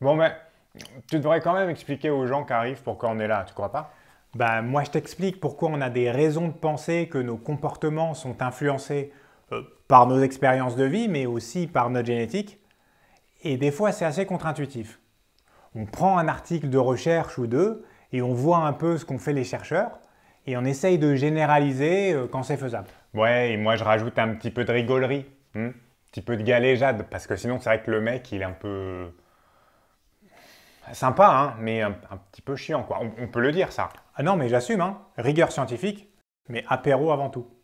Bon, mais tu devrais quand même expliquer aux gens qui arrivent pourquoi on est là, tu crois pas Ben, moi, je t'explique pourquoi on a des raisons de penser que nos comportements sont influencés euh, par nos expériences de vie, mais aussi par notre génétique. Et des fois, c'est assez contre-intuitif. On prend un article de recherche ou deux et on voit un peu ce qu'ont fait les chercheurs et on essaye de généraliser euh, quand c'est faisable. Ouais, et moi je rajoute un petit peu de rigolerie, hmm? un petit peu de galéjade, parce que sinon c'est vrai que le mec il est un peu euh, sympa, hein, mais un, petit peu chiant, quoi. On, peut le dire, ça. Ah non, mais j'assume, hein. Rigueur scientifique, mais apéro avant tout.